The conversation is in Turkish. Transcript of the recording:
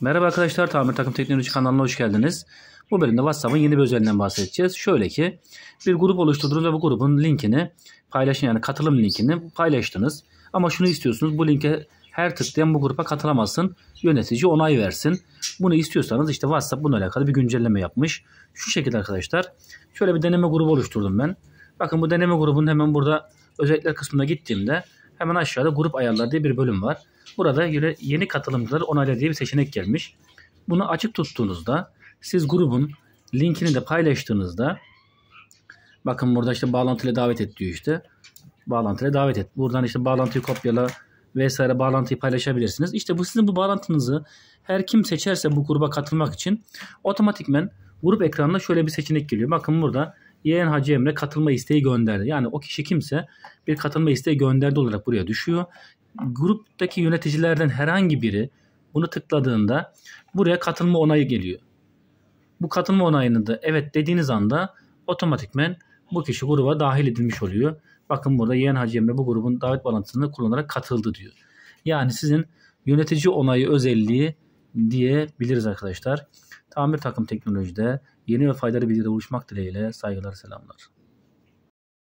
Merhaba arkadaşlar, Tamir Takım Teknoloji kanalına hoş geldiniz. Bu bölümde WhatsApp'ın yeni bir özelliğinden bahsedeceğiz. Şöyle ki, bir grup oluşturdunuz ve bu grubun linkini paylaşın yani katılım linkini paylaştınız. Ama şunu istiyorsunuz, bu linke her tıklayan bu gruba katılamasın, yönetici onay versin. Bunu istiyorsanız işte WhatsApp bununla alakalı bir güncelleme yapmış. Şu şekilde arkadaşlar, şöyle bir deneme grubu oluşturdum ben. Bakın bu deneme grubun hemen burada özellikler kısmına gittiğimde hemen aşağıda grup ayarları diye bir bölüm var. Burada yeni katılımcıları onayla diye bir seçenek gelmiş. Bunu açık tuttuğunuzda siz grubun linkini de paylaştığınızda bakın burada işte bağlantıyla davet et diyor işte. Bağlantıyla davet et. Buradan işte bağlantıyı kopyala vesaire bağlantıyı paylaşabilirsiniz. İşte bu sizin bu bağlantınızı her kim seçerse bu gruba katılmak için otomatikmen grup ekranına şöyle bir seçenek geliyor. Bakın burada yeğen Hacı Emre katılma isteği gönderdi. Yani o kişi kimse bir katılma isteği gönderdi olarak buraya düşüyor. Gruptaki yöneticilerden herhangi biri bunu tıkladığında buraya katılma onayı geliyor. Bu katılma onayını da evet dediğiniz anda otomatikmen bu kişi gruba dahil edilmiş oluyor. Bakın burada yeğen Hacı Emre bu grubun davet bağlantısını kullanarak katıldı diyor. Yani sizin yönetici onayı özelliği diyebiliriz arkadaşlar. Tamir takım teknolojide yeni ve faydalı bilgiyle buluşmak dileğiyle saygılar selamlar.